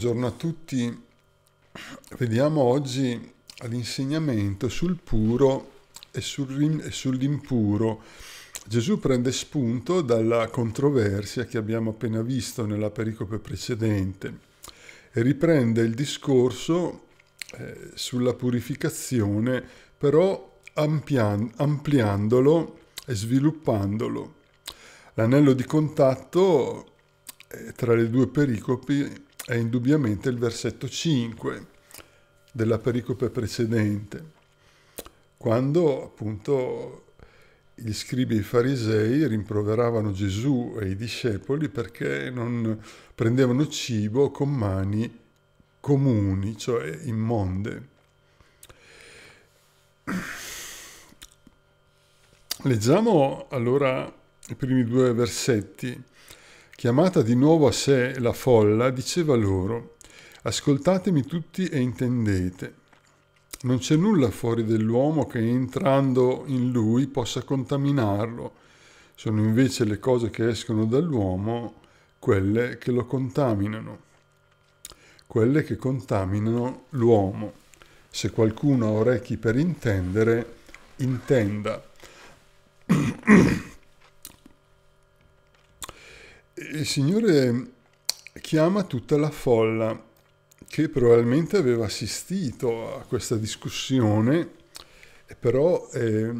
Buongiorno a tutti. Vediamo oggi l'insegnamento sul puro e, sul, e sull'impuro. Gesù prende spunto dalla controversia che abbiamo appena visto nella pericope precedente e riprende il discorso eh, sulla purificazione, però ampliandolo e sviluppandolo. L'anello di contatto eh, tra le due pericopi è indubbiamente il versetto 5 della pericope precedente, quando appunto gli scribi e i farisei rimproveravano Gesù e i discepoli perché non prendevano cibo con mani comuni, cioè immonde. Leggiamo allora i primi due versetti Chiamata di nuovo a sé la folla, diceva loro, ascoltatemi tutti e intendete. Non c'è nulla fuori dell'uomo che entrando in lui possa contaminarlo. Sono invece le cose che escono dall'uomo quelle che lo contaminano, quelle che contaminano l'uomo. Se qualcuno ha orecchi per intendere, intenda. il Signore chiama tutta la folla che probabilmente aveva assistito a questa discussione, però eh,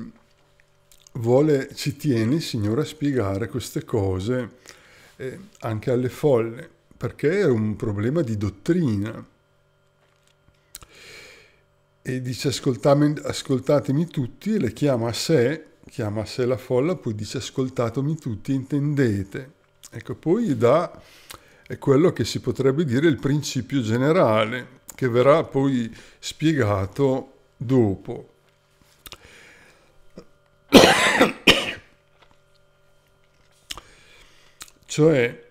vuole, ci tiene il Signore a spiegare queste cose eh, anche alle folle, perché è un problema di dottrina. E dice ascoltatemi tutti le chiama a sé, chiama a sé la folla, poi dice ascoltatemi tutti, intendete Ecco, poi da è quello che si potrebbe dire il principio generale, che verrà poi spiegato dopo. cioè,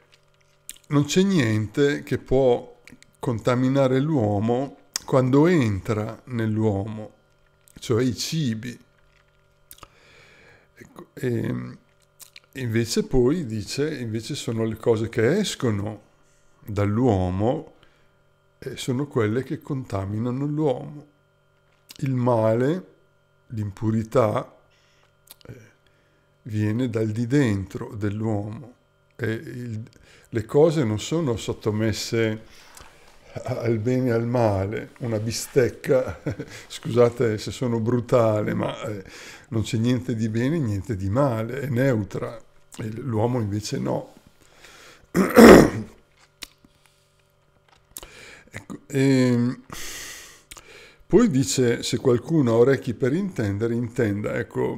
non c'è niente che può contaminare l'uomo quando entra nell'uomo, cioè i cibi. Ecco, e, ehm, Invece poi dice, invece sono le cose che escono dall'uomo e sono quelle che contaminano l'uomo. Il male, l'impurità, eh, viene dal di dentro dell'uomo. E il, le cose non sono sottomesse al bene e al male, una bistecca, scusate se sono brutale, ma eh, non c'è niente di bene e niente di male, è neutra e l'uomo invece no. ecco, e... Ehm, poi dice, se qualcuno ha orecchi per intendere, intenda. Ecco,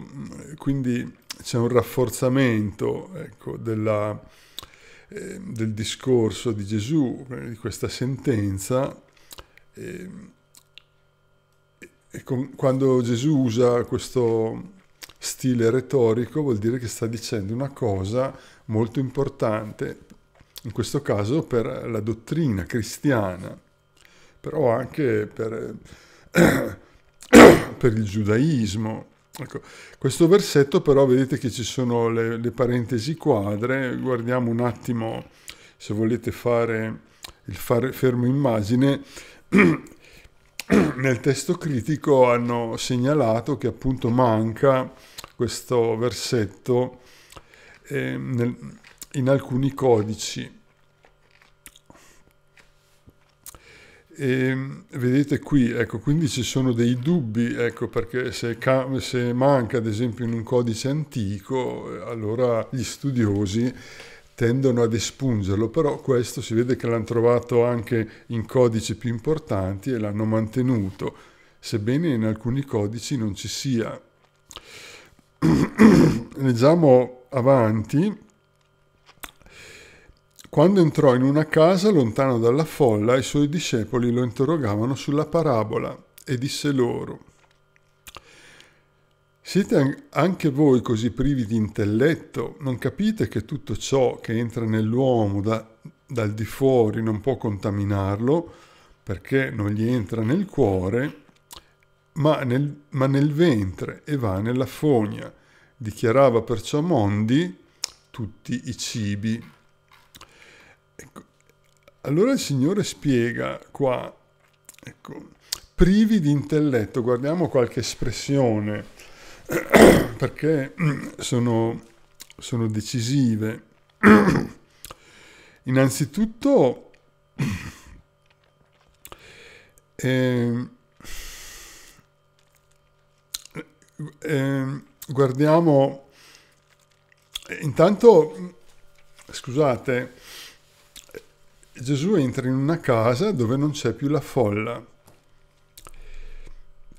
quindi c'è un rafforzamento ecco, della, eh, del discorso di Gesù, eh, di questa sentenza. Eh, e con, quando Gesù usa questo, stile retorico vuol dire che sta dicendo una cosa molto importante, in questo caso per la dottrina cristiana, però anche per, per il giudaismo. Ecco, questo versetto però vedete che ci sono le, le parentesi quadre, guardiamo un attimo se volete fare il fare fermo immagine, nel testo critico hanno segnalato che appunto manca questo versetto eh, nel, in alcuni codici. E, ehm, vedete qui, ecco, quindi ci sono dei dubbi, ecco, perché se, se manca ad esempio in un codice antico, eh, allora gli studiosi tendono ad espungerlo, però questo si vede che l'hanno trovato anche in codici più importanti e l'hanno mantenuto, sebbene in alcuni codici non ci sia. Leggiamo avanti. Quando entrò in una casa lontano dalla folla, i suoi discepoli lo interrogavano sulla parabola e disse loro, siete anche voi così privi di intelletto? Non capite che tutto ciò che entra nell'uomo da, dal di fuori non può contaminarlo perché non gli entra nel cuore, ma nel, ma nel ventre e va nella fogna. Dichiarava perciò Mondi tutti i cibi. Ecco. Allora il Signore spiega qua, ecco, privi di intelletto, guardiamo qualche espressione perché sono, sono decisive. Innanzitutto eh, eh, guardiamo intanto scusate Gesù entra in una casa dove non c'è più la folla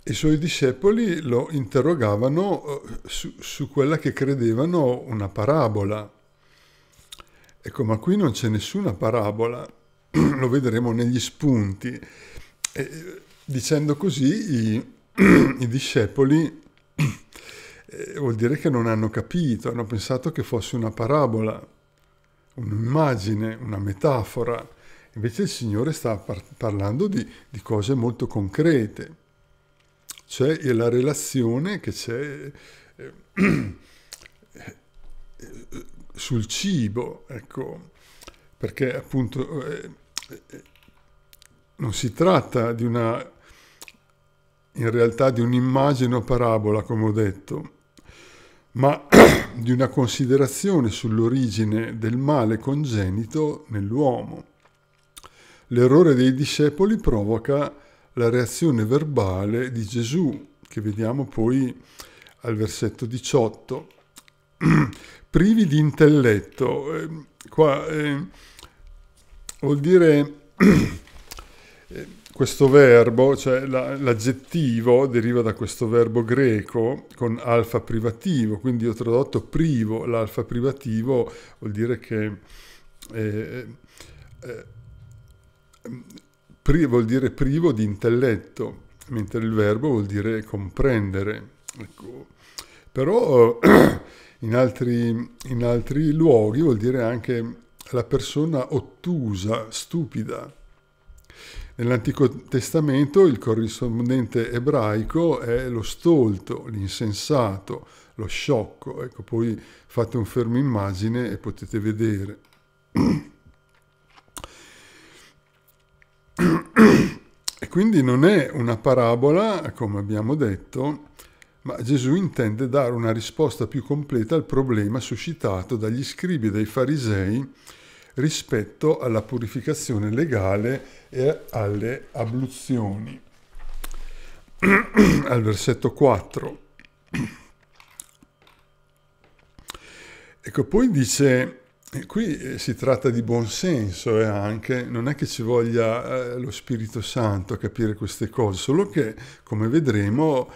i suoi discepoli lo interrogavano eh, su, su, quella che credevano una parabola. Ecco, ma qui non c'è nessuna parabola, lo vedremo negli spunti. E, eh, dicendo così, i, i discepoli eh, vuol dire che non hanno capito, hanno pensato che fosse una parabola, un'immagine, una metafora. Invece il Signore sta par- parlando di, di cose molto concrete. C'è la relazione che c'è eh, sul cibo, ecco, perché appunto eh, eh, non si tratta di una, in realtà di un'immagine o parabola, come ho detto, ma di una considerazione sull'origine del male congenito nell'uomo. L'errore dei discepoli provoca la reazione verbale di Gesù, che vediamo poi al versetto 18. Privi di intelletto, eh, qua eh, vuol dire eh, questo verbo, cioè l'aggettivo deriva da questo verbo greco con alfa privativo, quindi ho tradotto privo l'alfa privativo, vuol dire che eh, eh, ehm, pri- vuol dire privo di intelletto, mentre il verbo vuol dire comprendere. Ecco. Però eh, in altri, in altri luoghi vuol dire anche la persona ottusa, stupida. Nell'Antico Testamento il corrispondente ebraico è lo stolto, l'insensato, lo sciocco. Ecco, poi fate un fermo immagine e potete vedere. e quindi non è una parabola, come abbiamo detto, ma Gesù intende dare una risposta più completa al problema suscitato dagli scribi e dai farisei rispetto alla purificazione legale e alle abluzioni. al versetto 4. Ecco, poi dice qui eh, si tratta di buonsenso e eh, anche non è che ci voglia eh, lo Spirito Santo a capire queste cose, solo che, come vedremo,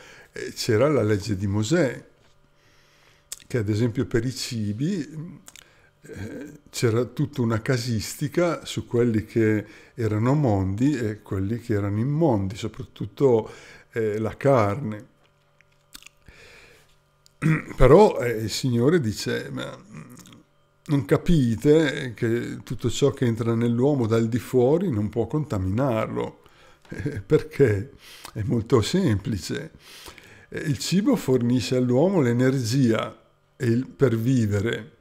c'era la legge di Mosè, che ad esempio per i cibi c'era tutta una casistica su quelli che erano mondi e quelli che erano immondi, soprattutto la carne. Però il Signore dice... Ma, non capite che tutto ciò che entra nell'uomo dal di fuori non può contaminarlo. Eh, perché? È molto semplice. Eh, il cibo fornisce all'uomo l'energia per vivere,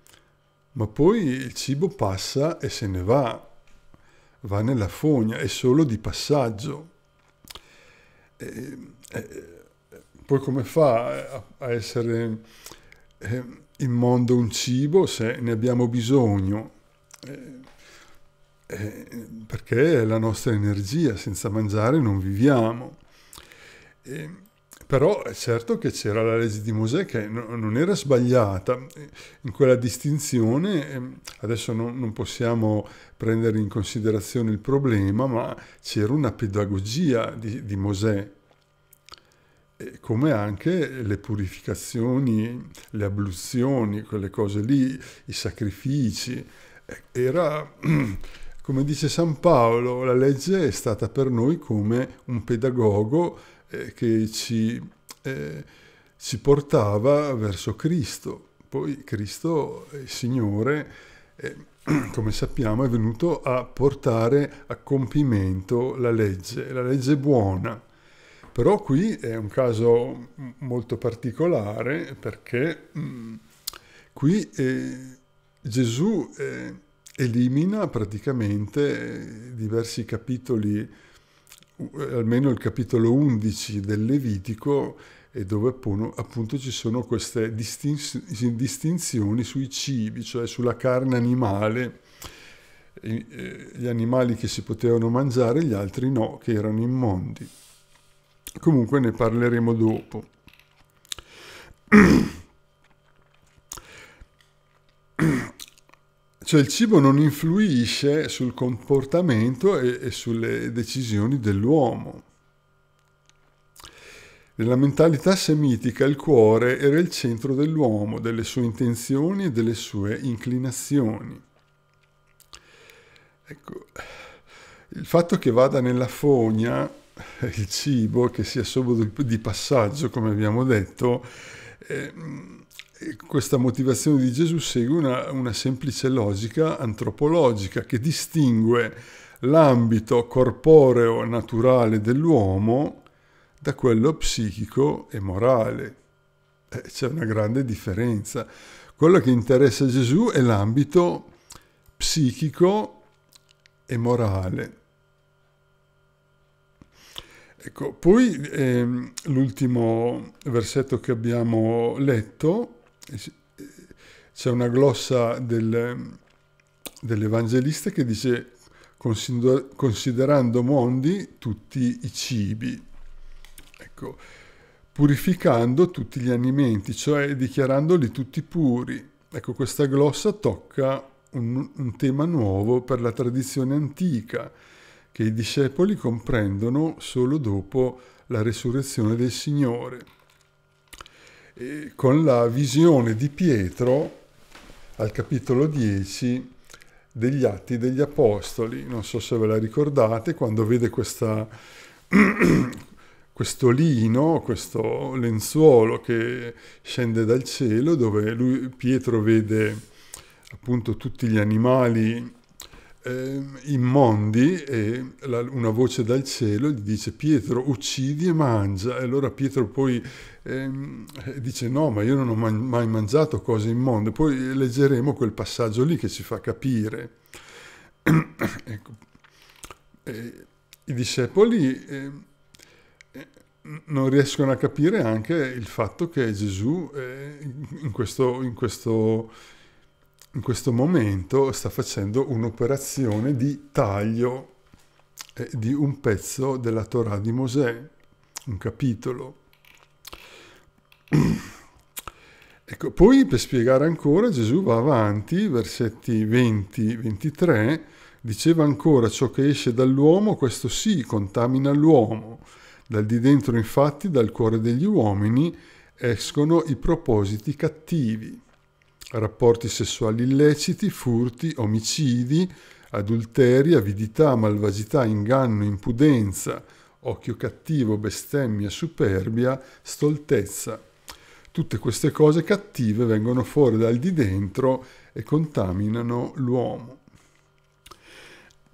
ma poi il cibo passa e se ne va, va nella fogna, è solo di passaggio. Eh, eh poi come fa a essere mondo un cibo se ne abbiamo bisogno, eh, eh, perché è la nostra energia, senza mangiare non viviamo. Eh, però è certo che c'era la legge di Mosè che no, non era sbagliata, in quella distinzione ehm, adesso no, non possiamo prendere in considerazione il problema, ma c'era una pedagogia di, di Mosè come anche le purificazioni, le abluzioni, quelle cose lì, i sacrifici. Era, come dice San Paolo, la legge è stata per noi come un pedagogo eh, che ci, eh, ci portava verso Cristo. Poi Cristo, il Signore, eh, come sappiamo, è venuto a portare a compimento la legge, la legge buona però qui è un caso molto particolare perché mm, qui eh, Gesù eh, elimina praticamente eh, diversi capitoli, almeno il capitolo 11 del Levitico, dove appunto ci sono queste distinzioni sui cibi, cioè sulla carne animale, gli animali che si potevano mangiare, gli altri no, che erano immondi. Comunque ne parleremo dopo. Cioè il cibo non influisce sul comportamento e, e sulle decisioni dell'uomo. Nella mentalità semitica il cuore era il centro dell'uomo, delle sue intenzioni e delle sue inclinazioni. Ecco, il fatto che vada nella fogna il cibo, che sia solo di passaggio, come abbiamo detto, eh, questa motivazione di Gesù segue una, una semplice logica antropologica che distingue l'ambito corporeo naturale dell'uomo da quello psichico e morale. Eh, c'è una grande differenza. Quello che interessa Gesù è l'ambito psichico e morale Ecco, poi ehm, l'ultimo versetto che abbiamo letto, eh, eh, c'è una glossa del, dell'Evangelista che dice considerando mondi tutti i cibi, ecco, purificando tutti gli alimenti, cioè dichiarandoli tutti puri. Ecco, questa glossa tocca un, un tema nuovo per la tradizione antica, che i discepoli comprendono solo dopo la resurrezione del Signore. E con la visione di Pietro al capitolo 10 degli Atti degli Apostoli, non so se ve la ricordate, quando vede questa, questo lino, questo lenzuolo che scende dal cielo, dove lui, Pietro vede appunto tutti gli animali eh, immondi e la, una voce dal cielo gli dice Pietro uccidi e mangia e allora Pietro poi ehm, eh, dice no ma io non ho mai, mai mangiato cose immonde poi leggeremo quel passaggio lì che ci fa capire ecco. eh, i discepoli ehm, eh, non riescono a capire anche il fatto che Gesù eh, in questo, in questo in questo momento sta facendo un'operazione di taglio eh, di un pezzo della Torah di Mosè, un capitolo. Ecco, poi per spiegare ancora Gesù va avanti, versetti 20-23, diceva ancora ciò che esce dall'uomo, questo sì, contamina l'uomo. Dal di dentro infatti, dal cuore degli uomini, escono i propositi cattivi rapporti sessuali illeciti, furti, omicidi, adulteri, avidità, malvagità, inganno, impudenza, occhio cattivo, bestemmia, superbia, stoltezza. Tutte queste cose cattive vengono fuori dal di dentro e contaminano l'uomo.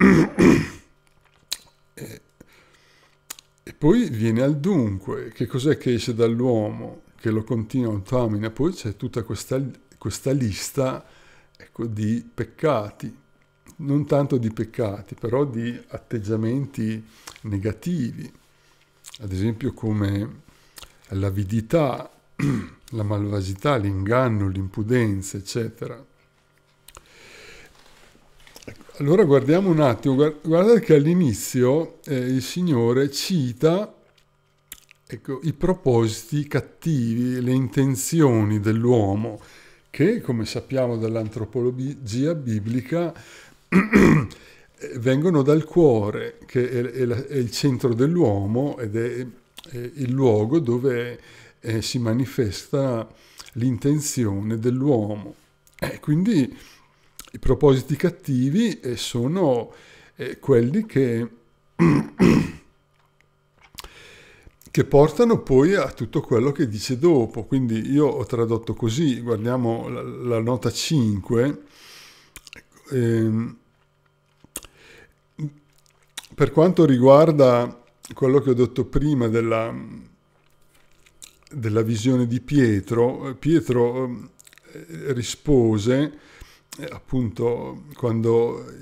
e poi viene al dunque, che cos'è che esce dall'uomo, che lo continua, contamina, poi c'è tutta questa questa lista ecco, di peccati, non tanto di peccati, però di atteggiamenti negativi, ad esempio come l'avidità, la malvasità, l'inganno, l'impudenza, eccetera. Allora guardiamo un attimo, guardate che all'inizio eh, il Signore cita ecco, i propositi cattivi, le intenzioni dell'uomo, che, come sappiamo dall'antropologia biblica, vengono dal cuore, che è, è il centro dell'uomo ed è, è, il luogo dove eh, si manifesta l'intenzione dell'uomo. Eh, quindi i propositi cattivi eh, sono eh, quelli che che portano poi a tutto quello che dice dopo. Quindi io ho tradotto così, guardiamo la, la nota 5. Ehm, per quanto riguarda quello che ho detto prima della, della visione di Pietro, eh, Pietro ehm, eh, rispose eh, appunto quando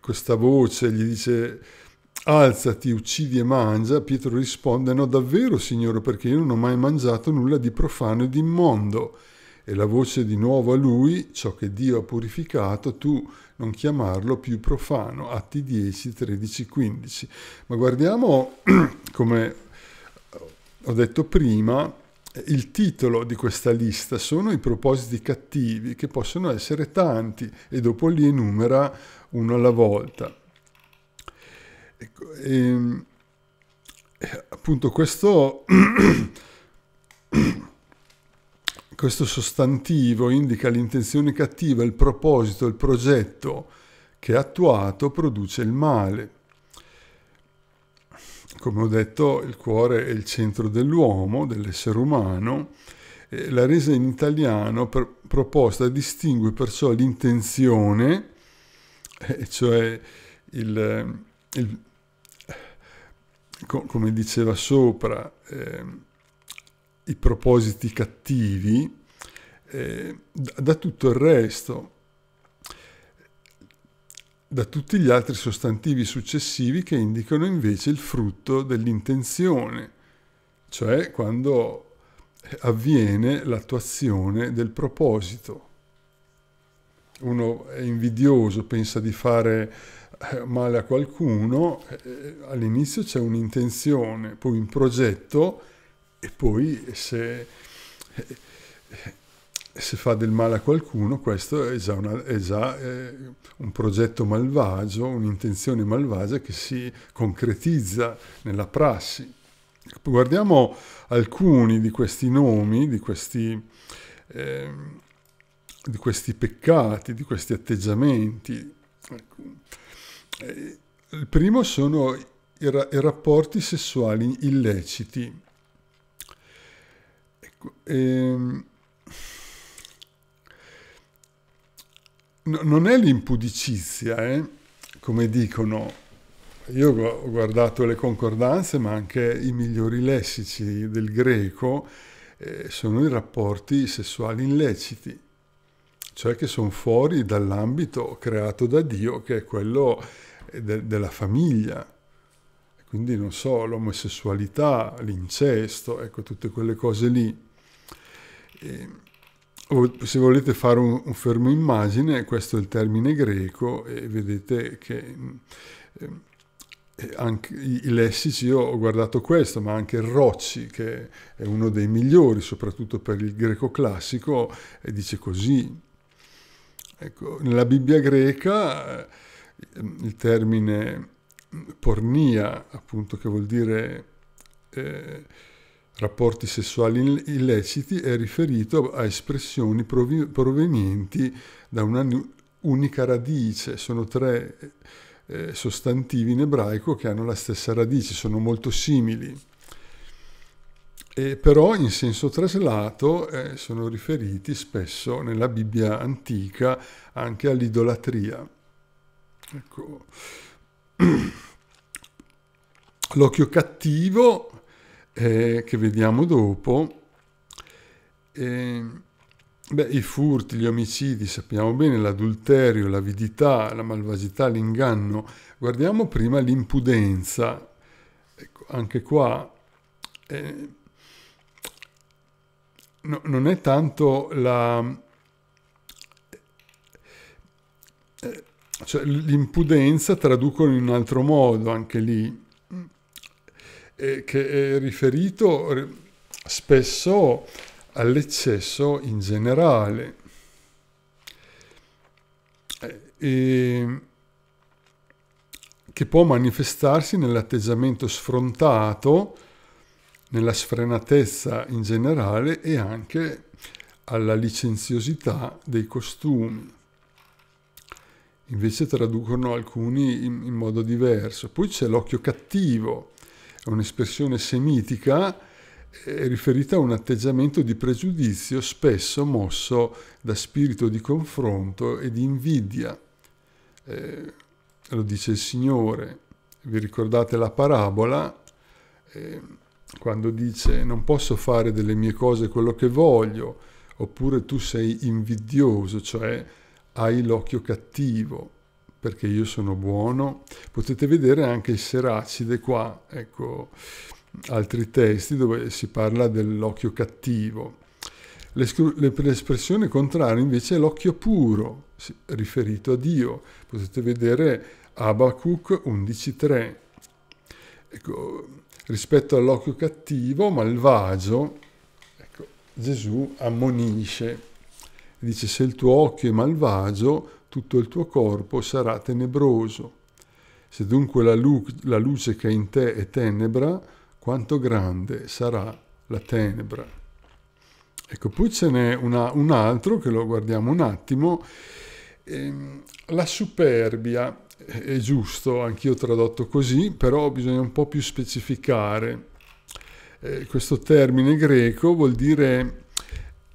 questa voce gli dice Alzati, uccidi e mangia. Pietro risponde, no davvero, Signore, perché io non ho mai mangiato nulla di profano e di immondo. E la voce di nuovo a lui, ciò che Dio ha purificato, tu non chiamarlo più profano. Atti 10, 13, 15. Ma guardiamo, come ho detto prima, il titolo di questa lista sono i propositi cattivi, che possono essere tanti, e dopo li enumera uno alla volta. Ecco, ehm, eh, appunto questo, questo sostantivo indica l'intenzione cattiva, il proposito, il progetto che attuato produce il male. Come ho detto, il cuore è il centro dell'uomo, dell'essere umano. E La resa in italiano per, proposta distingue perciò l'intenzione, eh, cioè il, il co come diceva sopra, eh, i propositi cattivi eh, da, da tutto il resto, da tutti gli altri sostantivi successivi che indicano invece il frutto dell'intenzione, cioè quando eh, avviene l'attuazione del proposito uno è invidioso, pensa di fare eh, male a qualcuno, eh, all'inizio c'è un'intenzione, poi un progetto e poi se, eh, se, fa del male a qualcuno questo è già, una, è già eh, un progetto malvagio, un'intenzione malvagia che si concretizza nella prassi. Guardiamo alcuni di questi nomi, di questi... Eh, di questi peccati, di questi atteggiamenti. Ecco. Eh, il primo sono i, ra i rapporti sessuali illeciti. Ecco, ehm, no, non è l'impudicizia, eh, come dicono. Io ho guardato le concordanze, ma anche i migliori lessici del greco eh, sono i rapporti sessuali illeciti cioè che sono fuori dall'ambito creato da Dio, che è quello eh, de- della famiglia. Quindi, non so, l'omosessualità, l'incesto, ecco, tutte quelle cose lì. E, se volete fare un, un, fermo immagine, questo è il termine greco e vedete che eh, eh, anche i, i, lessici, io ho guardato questo, ma anche Rocci, che è uno dei migliori, soprattutto per il greco classico, eh, dice così. Ecco, nella Bibbia greca eh, il termine pornia, appunto, che vuol dire eh, rapporti sessuali illeciti, è riferito a espressioni provenienti da una unica radice. Sono tre eh, sostantivi in ebraico che hanno la stessa radice, sono molto simili. E però in senso traslato eh, sono riferiti spesso nella Bibbia antica anche all'idolatria. Ecco. L'occhio cattivo, eh, che vediamo dopo, eh, beh, i furti, gli omicidi, sappiamo bene, l'adulterio, l'avidità, la malvagità, l'inganno. Guardiamo prima l'impudenza. Ecco, anche qua... Eh, no, non è tanto la... Cioè, l'impudenza traducono in un altro modo anche lì, eh, che è riferito spesso all'eccesso in generale. Eh, e che può manifestarsi nell'atteggiamento sfrontato nella sfrenatezza in generale e anche alla licenziosità dei costumi. Invece traducono alcuni in, in modo diverso. Poi c'è l'occhio cattivo, è un'espressione semitica eh, riferita a un atteggiamento di pregiudizio spesso mosso da spirito di confronto e di invidia. Eh, lo dice il Signore. Vi ricordate la parabola? Eh, quando dice non posso fare delle mie cose quello che voglio, oppure tu sei invidioso, cioè hai l'occhio cattivo perché io sono buono. Potete vedere anche il Seracide qua, ecco, altri testi dove si parla dell'occhio cattivo. L'espressione contraria invece è l'occhio puro, riferito a Dio. Potete vedere Abacuc 11.3. Ecco, rispetto all'occhio cattivo, malvagio, ecco, Gesù ammonisce, dice se il tuo occhio è malvagio, tutto il tuo corpo sarà tenebroso. Se dunque la, lu- la luce che è in te è tenebra, quanto grande sarà la tenebra. Ecco, poi ce n'è una, un altro che lo guardiamo un attimo, ehm, la superbia è giusto, anch'io ho tradotto così, però bisogna un po' più specificare. Eh, questo termine greco vuol dire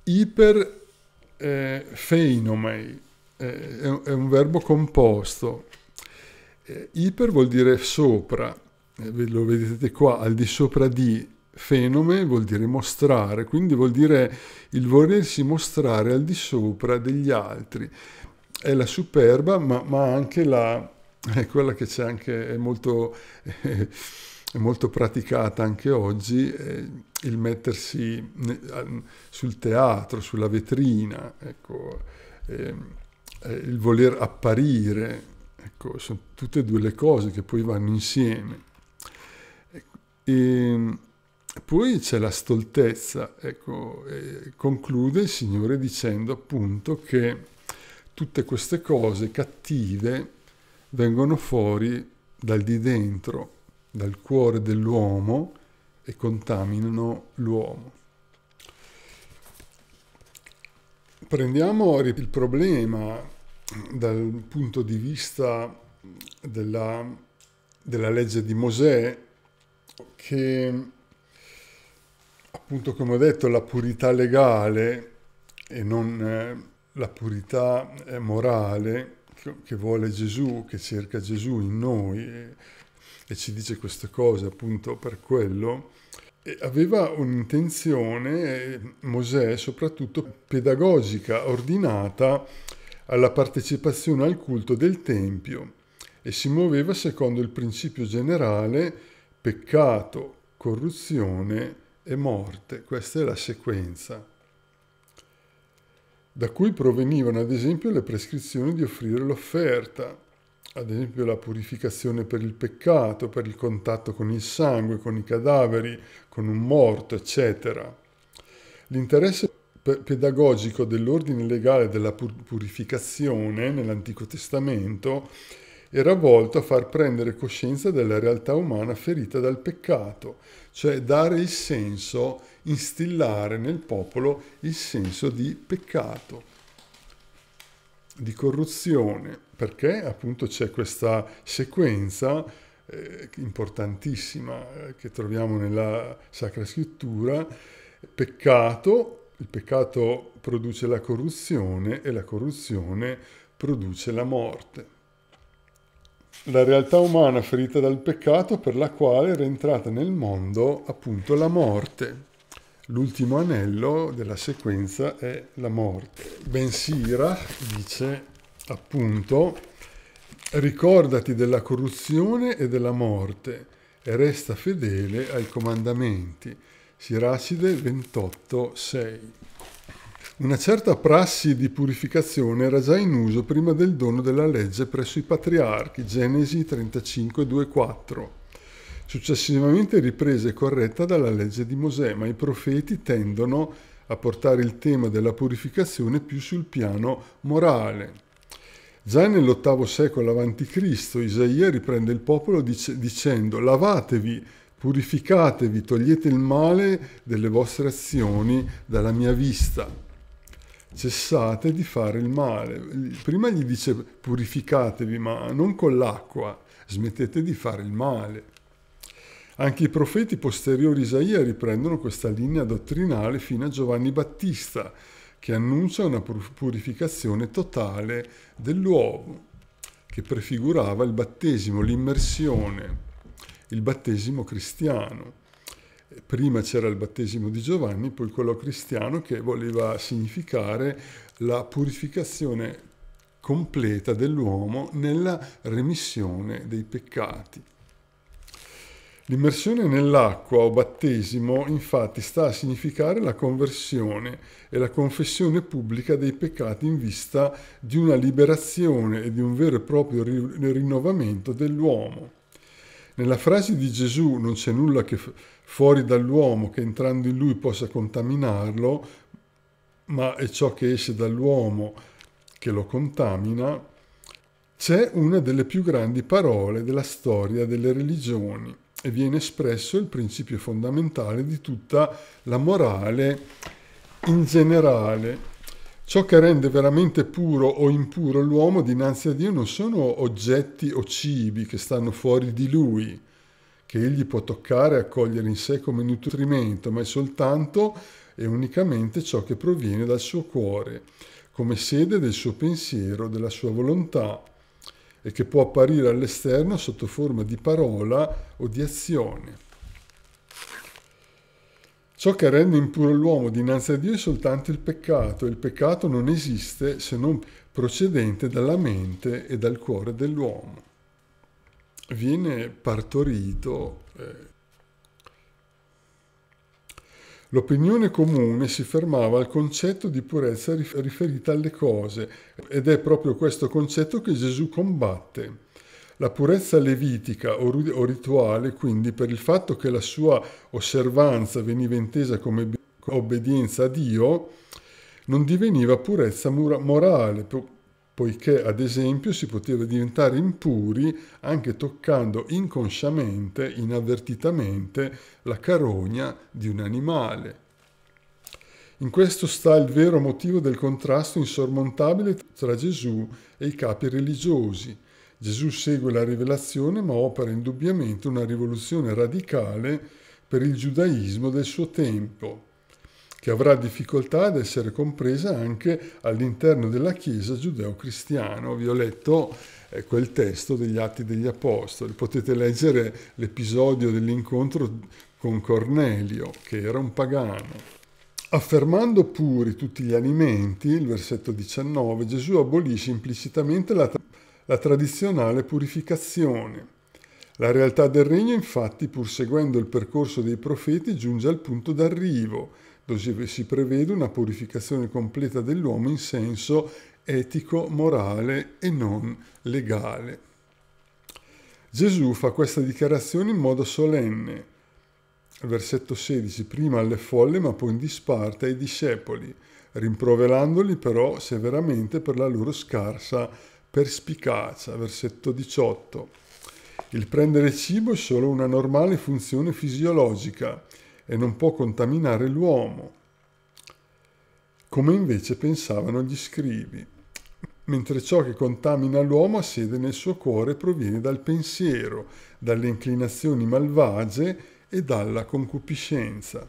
iper eh, eh, è, un, è, un verbo composto. Eh, iper vuol dire sopra, eh, lo vedete qua, al di sopra di, fenome vuol dire mostrare, quindi vuol dire il volersi mostrare al di sopra degli altri. È la superba, ma, ma anche la, è quella che c'è anche, è molto, è molto, praticata anche oggi, il mettersi sul teatro, sulla vetrina, ecco, il voler apparire, ecco, sono tutte e due le cose che poi vanno insieme. E ecco, ehm, poi c'è la stoltezza, ecco, conclude il Signore dicendo appunto che tutte queste cose cattive vengono fuori dal di dentro, dal cuore dell'uomo e contaminano l'uomo. Prendiamo il problema dal punto di vista della, della legge di Mosè che appunto come ho detto la purità legale e non eh, la purità eh, morale che vuole Gesù, che cerca Gesù in noi e, e ci dice queste cose appunto per quello, aveva un'intenzione, eh, Mosè, soprattutto pedagogica, ordinata alla partecipazione al culto del Tempio e si muoveva secondo il principio generale peccato, corruzione e morte. Questa è la sequenza da cui provenivano ad esempio le prescrizioni di offrire l'offerta, ad esempio la purificazione per il peccato, per il contatto con il sangue, con i cadaveri, con un morto, eccetera. L'interesse pedagogico dell'ordine legale della purificazione nell'Antico Testamento era volto a far prendere coscienza della realtà umana ferita dal peccato, cioè dare il senso instillare nel popolo il senso di peccato, di corruzione, perché appunto c'è questa sequenza eh, importantissima eh, che troviamo nella Sacra Scrittura, peccato, il peccato produce la corruzione e la corruzione produce la morte la realtà umana ferita dal peccato per la quale era entrata nel mondo appunto la morte. L'ultimo anello della sequenza è la morte. Ben Sira dice appunto ricordati della corruzione e della morte e resta fedele ai comandamenti. Siracide 28.6 Una certa prassi di purificazione era già in uso prima del dono della legge presso i patriarchi, Genesi 35.2.4 successivamente ripresa e corretta dalla legge di Mosè, ma i profeti tendono a portare il tema della purificazione più sul piano morale. Già nell'ottavo secolo a.C. Isaia riprende il popolo dice, dicendo lavatevi, purificatevi, togliete il male delle vostre azioni dalla mia vista. Cessate di fare il male. Prima gli dice purificatevi, ma non con l'acqua, smettete di fare il male. Anche i profeti posteriori Isaia riprendono questa linea dottrinale fino a Giovanni Battista, che annuncia una purificazione totale dell'uomo, che prefigurava il battesimo, l'immersione, il battesimo cristiano. Prima c'era il battesimo di Giovanni, poi quello cristiano che voleva significare la purificazione completa dell'uomo nella remissione dei peccati. L'immersione nell'acqua o battesimo infatti sta a significare la conversione e la confessione pubblica dei peccati in vista di una liberazione e di un vero e proprio rinnovamento dell'uomo. Nella frase di Gesù non c'è nulla che fuori dall'uomo che entrando in lui possa contaminarlo, ma è ciò che esce dall'uomo che lo contamina, c'è una delle più grandi parole della storia delle religioni e viene espresso il principio fondamentale di tutta la morale in generale. Ciò che rende veramente puro o impuro l'uomo dinanzi a Dio non sono oggetti o cibi che stanno fuori di lui, che egli può toccare e accogliere in sé come nutrimento, ma è soltanto e unicamente ciò che proviene dal suo cuore, come sede del suo pensiero, della sua volontà e che può apparire all'esterno sotto forma di parola o di azione. Ciò che rende impuro l'uomo dinanzi a Dio è soltanto il peccato, e il peccato non esiste se non procedente dalla mente e dal cuore dell'uomo. Viene partorito eh, L'opinione comune si fermava al concetto di purezza riferita alle cose ed è proprio questo concetto che Gesù combatte. La purezza levitica o rituale, quindi, per il fatto che la sua osservanza veniva intesa come obbedienza a Dio, non diveniva purezza morale, poiché ad esempio si poteva diventare impuri anche toccando inconsciamente, inavvertitamente, la carogna di un animale. In questo sta il vero motivo del contrasto insormontabile tra Gesù e i capi religiosi. Gesù segue la rivelazione ma opera indubbiamente una rivoluzione radicale per il giudaismo del suo tempo che avrà difficoltà ad essere compresa anche all'interno della Chiesa giudeo-cristiana. Vi ho letto eh, quel testo degli Atti degli Apostoli. Potete leggere l'episodio dell'incontro con Cornelio, che era un pagano. Affermando puri tutti gli alimenti, il versetto 19, Gesù abolisce implicitamente la, tra- la tradizionale purificazione. La realtà del regno, infatti, pur seguendo il percorso dei profeti, giunge al punto d'arrivo dove si prevede una purificazione completa dell'uomo in senso etico, morale e non legale. Gesù fa questa dichiarazione in modo solenne, versetto 16, prima alle folle ma poi in disparte ai discepoli, rimproverandoli però severamente per la loro scarsa perspicacia, versetto 18. Il prendere cibo è solo una normale funzione fisiologica, e non può contaminare l'uomo, come invece pensavano gli scrivi, mentre ciò che contamina l'uomo ha sede nel suo cuore e proviene dal pensiero, dalle inclinazioni malvagie e dalla concupiscenza.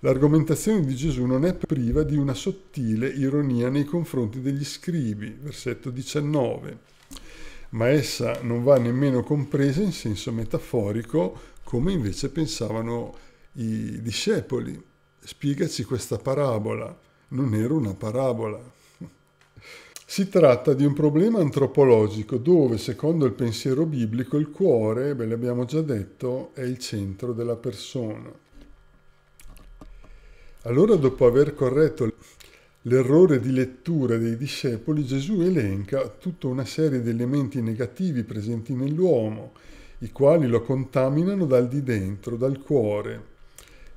L'argomentazione di Gesù non è priva di una sottile ironia nei confronti degli scrivi, versetto 19, ma essa non va nemmeno compresa in senso metaforico come invece pensavano i discepoli, spiegaci questa parabola. Non era una parabola. Si tratta di un problema antropologico dove, secondo il pensiero biblico, il cuore, ve l'abbiamo già detto, è il centro della persona. Allora, dopo aver corretto l'errore di lettura dei discepoli, Gesù elenca tutta una serie di elementi negativi presenti nell'uomo, i quali lo contaminano dal di dentro, dal cuore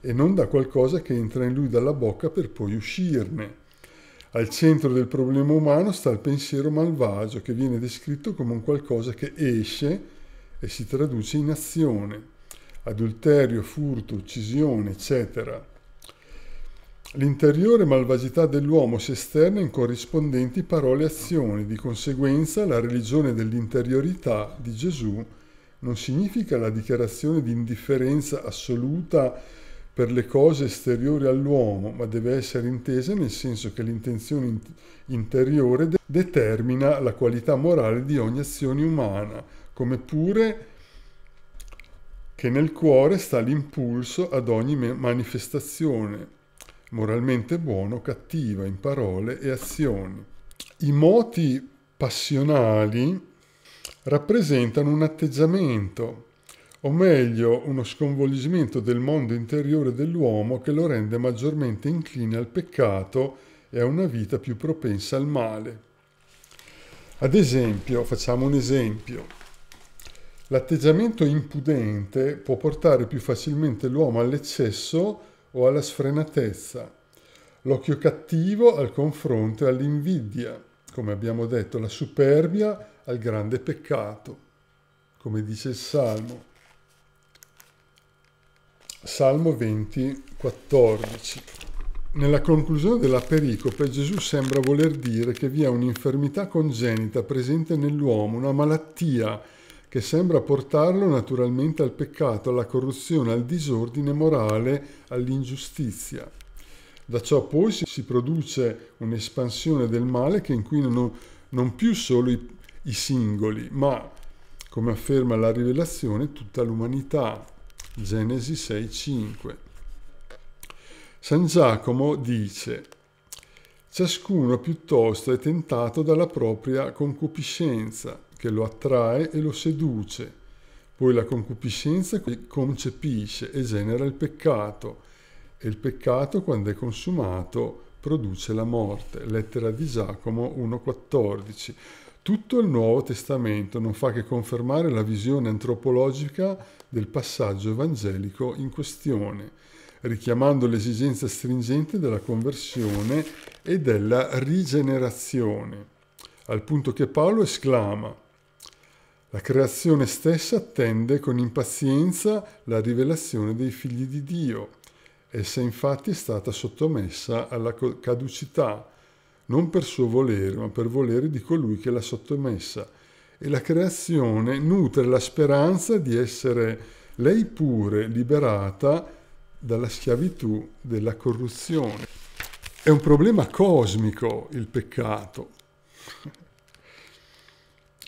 e non da qualcosa che entra in lui dalla bocca per poi uscirne. Al centro del problema umano sta il pensiero malvagio che viene descritto come un qualcosa che esce e si traduce in azione, adulterio, furto, uccisione, eccetera. L'interiore malvagità dell'uomo si esterna in corrispondenti parole e azioni, di conseguenza la religione dell'interiorità di Gesù non significa la dichiarazione di indifferenza assoluta per le cose esteriori all'uomo, ma deve essere intesa nel senso che l'intenzione interiore de- determina la qualità morale di ogni azione umana, come pure che nel cuore sta l'impulso ad ogni me- manifestazione, moralmente buona o cattiva, in parole e azioni. I moti passionali rappresentano un atteggiamento o meglio uno sconvolgimento del mondo interiore dell'uomo che lo rende maggiormente incline al peccato e a una vita più propensa al male. Ad esempio, facciamo un esempio, l'atteggiamento impudente può portare più facilmente l'uomo all'eccesso o alla sfrenatezza, l'occhio cattivo al confronto e all'invidia, come abbiamo detto, la superbia al grande peccato, come dice il Salmo. Salmo 20, 14. Nella conclusione della pericope Gesù sembra voler dire che vi è un'infermità congenita presente nell'uomo, una malattia che sembra portarlo naturalmente al peccato, alla corruzione, al disordine morale, all'ingiustizia. Da ciò poi si produce un'espansione del male che inquina non, più solo i, i singoli, ma, come afferma la rivelazione, tutta l'umanità. Genesi 6:5. San Giacomo dice, ciascuno piuttosto è tentato dalla propria concupiscenza, che lo attrae e lo seduce. Poi la concupiscenza concepisce e genera il peccato, e il peccato, quando è consumato, produce la morte. Lettera di Giacomo 1,14. Tutto il Nuovo Testamento non fa che confermare la visione antropologica del passaggio evangelico in questione, richiamando l'esigenza stringente della conversione e della rigenerazione, al punto che Paolo esclama la creazione stessa attende con impazienza la rivelazione dei figli di Dio. Essa infatti è stata sottomessa alla caducità, non per suo volere, ma per volere di colui che l'ha sottomessa, e la creazione nutre la speranza di essere lei pure liberata dalla schiavitù della corruzione. È un problema cosmico il peccato.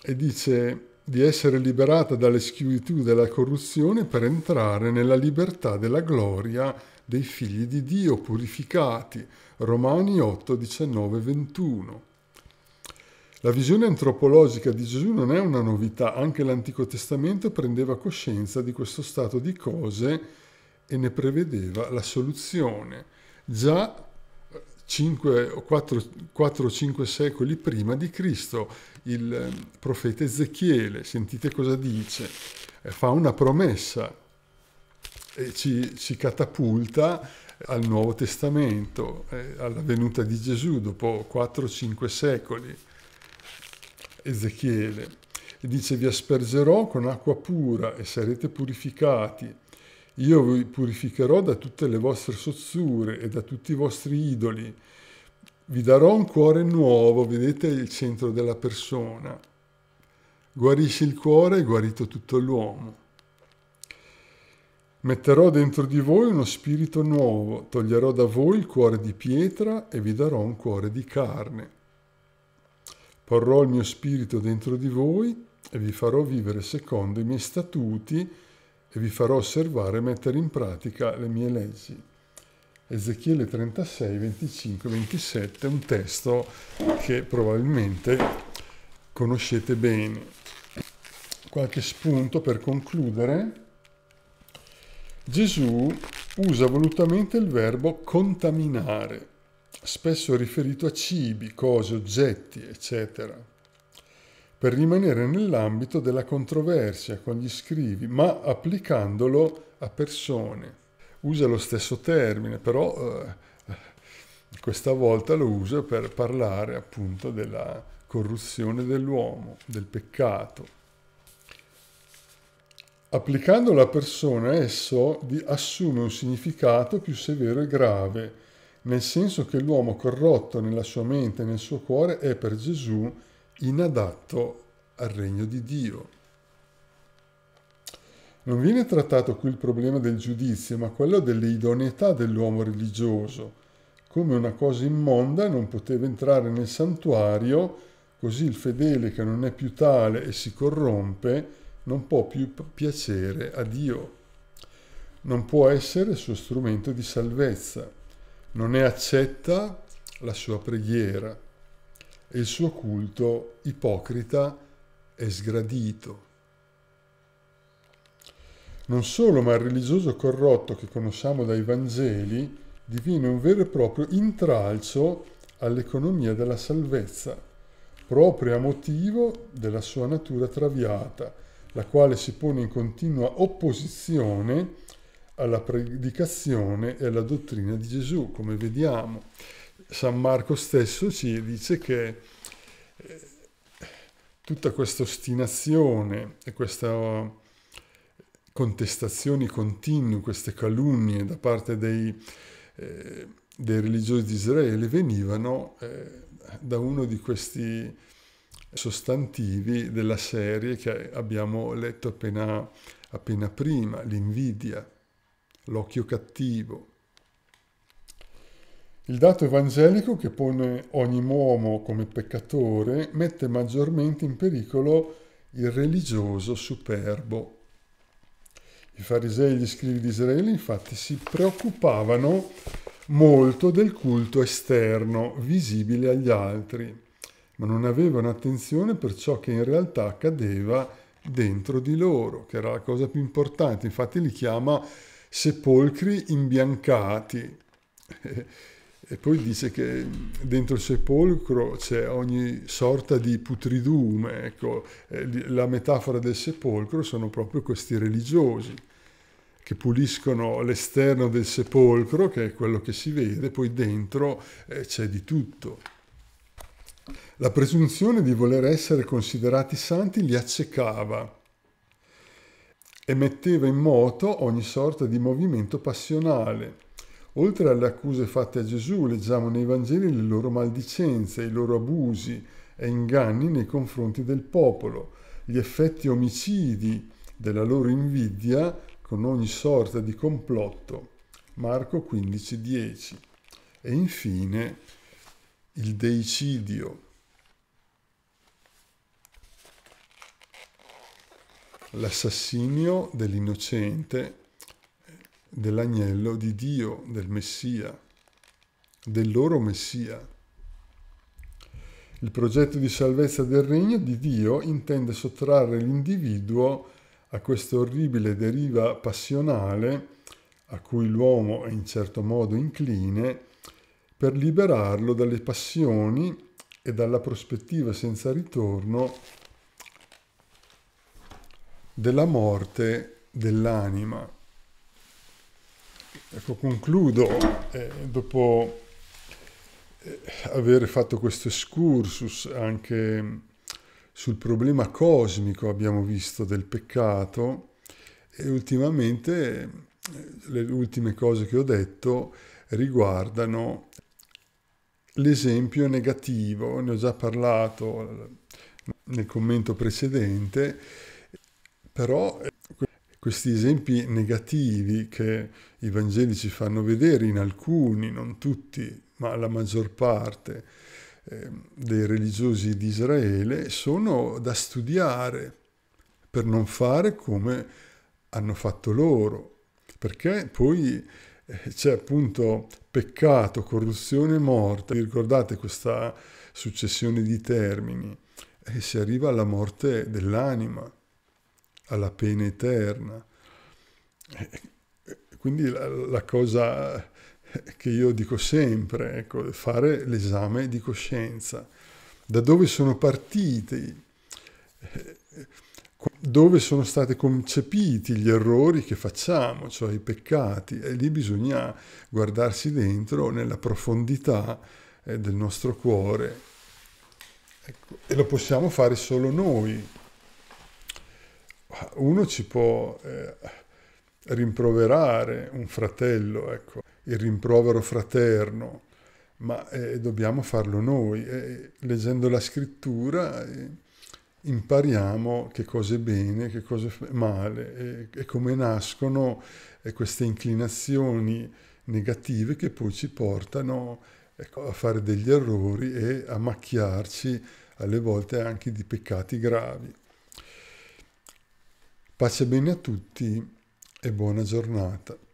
E dice di essere liberata dalle schiavitù della corruzione per entrare nella libertà della gloria dei figli di Dio purificati. Romani 8, 19, 21. La visione antropologica di Gesù non è una novità, anche l'Antico Testamento prendeva coscienza di questo stato di cose e ne prevedeva la soluzione. Già 5, 4, 4 5 secoli prima di Cristo il eh, profeta Ezechiele, sentite cosa dice, eh, fa una promessa e ci, ci catapulta al Nuovo Testamento, eh, alla venuta di Gesù dopo 4-5 secoli. Ezechiele. E dice, vi aspergerò con acqua pura e sarete purificati. Io vi purificherò da tutte le vostre sozzure e da tutti i vostri idoli. Vi darò un cuore nuovo, vedete il centro della persona. Guarisce il cuore e guarito tutto l'uomo. Metterò dentro di voi uno spirito nuovo, toglierò da voi il cuore di pietra e vi darò un cuore di carne porrò il mio spirito dentro di voi e vi farò vivere secondo i miei statuti e vi farò osservare e mettere in pratica le mie leggi. Ezechiele 36, 25, 27 un testo che probabilmente conoscete bene. Qualche spunto per concludere. Gesù usa volutamente il verbo contaminare spesso riferito a cibi, cose, oggetti, eccetera, per rimanere nell'ambito della controversia con gli scrivi, ma applicandolo a persone. Usa lo stesso termine, però eh, questa volta lo usa per parlare appunto della corruzione dell'uomo, del peccato. Applicandolo a persona, esso assume un significato più severo e grave, nel senso che l'uomo corrotto nella sua mente e nel suo cuore è per Gesù inadatto al regno di Dio. Non viene trattato qui il problema del giudizio, ma quello dell'idoneità dell'uomo religioso. Come una cosa immonda non poteva entrare nel santuario, così il fedele che non è più tale e si corrompe non può più piacere a Dio. Non può essere il suo strumento di salvezza non è accetta la sua preghiera e il suo culto ipocrita è sgradito. Non solo, ma il religioso corrotto che conosciamo dai Vangeli diviene un vero e proprio intralcio all'economia della salvezza, proprio a motivo della sua natura traviata, la quale si pone in continua opposizione alla predicazione e alla dottrina di Gesù, come vediamo. San Marco stesso ci dice che eh, tutta questa ostinazione e queste eh, contestazioni continue, queste calunnie da parte dei, eh, dei religiosi di Israele venivano eh, da uno di questi sostantivi della serie che abbiamo letto appena, appena prima, l'invidia l'occhio cattivo. Il dato evangelico che pone ogni uomo come peccatore mette maggiormente in pericolo il religioso superbo. I farisei e gli scrivi di Israele infatti si preoccupavano molto del culto esterno, visibile agli altri, ma non avevano attenzione per ciò che in realtà accadeva dentro di loro, che era la cosa più importante. Infatti li chiama sepolcri imbiancati. E poi dice che dentro il sepolcro c'è ogni sorta di putridume, ecco, eh, la metafora del sepolcro sono proprio questi religiosi che puliscono l'esterno del sepolcro, che è quello che si vede, poi dentro eh, c'è di tutto. La presunzione di voler essere considerati santi li accecava e metteva in moto ogni sorta di movimento passionale. Oltre alle accuse fatte a Gesù, leggiamo nei Vangeli le loro maldicenze, i loro abusi e inganni nei confronti del popolo, gli effetti omicidi della loro invidia con ogni sorta di complotto. Marco 15:10. E infine il deicidio l'assassinio dell'innocente, dell'agnello di Dio, del Messia, del loro Messia. Il progetto di salvezza del regno di Dio intende sottrarre l'individuo a questa orribile deriva passionale a cui l'uomo è in certo modo incline per liberarlo dalle passioni e dalla prospettiva senza ritorno della morte dell'anima. Ecco, concludo eh, dopo eh, aver fatto questo excursus anche sul problema cosmico, abbiamo visto, del peccato e ultimamente eh, le ultime cose che ho detto riguardano l'esempio negativo, ne ho già parlato nel commento precedente, però eh, questi esempi negativi che i Vangeli ci fanno vedere in alcuni, non tutti, ma la maggior parte eh, dei religiosi di Israele, sono da studiare per non fare come hanno fatto loro, perché poi eh, c'è appunto peccato, corruzione, morte. Vi ricordate questa successione di termini? E eh, si arriva alla morte dell'anima alla pena eterna. Quindi la, la cosa che io dico sempre, ecco, fare l'esame di coscienza. Da dove sono partiti? Eh, dove sono stati concepiti gli errori che facciamo, cioè i peccati? E lì bisogna guardarsi dentro nella profondità eh, del nostro cuore. Ecco, e lo possiamo fare solo noi, uno ci può eh, rimproverare un fratello, ecco, il rimprovero fraterno, ma eh, dobbiamo farlo noi. E, leggendo la scrittura eh, impariamo che cosa è bene, che cosa è male e, come nascono eh, queste inclinazioni negative che poi ci portano ecco, a fare degli errori e a macchiarci alle volte anche di peccati gravi. Pace bene a tutti e buona giornata.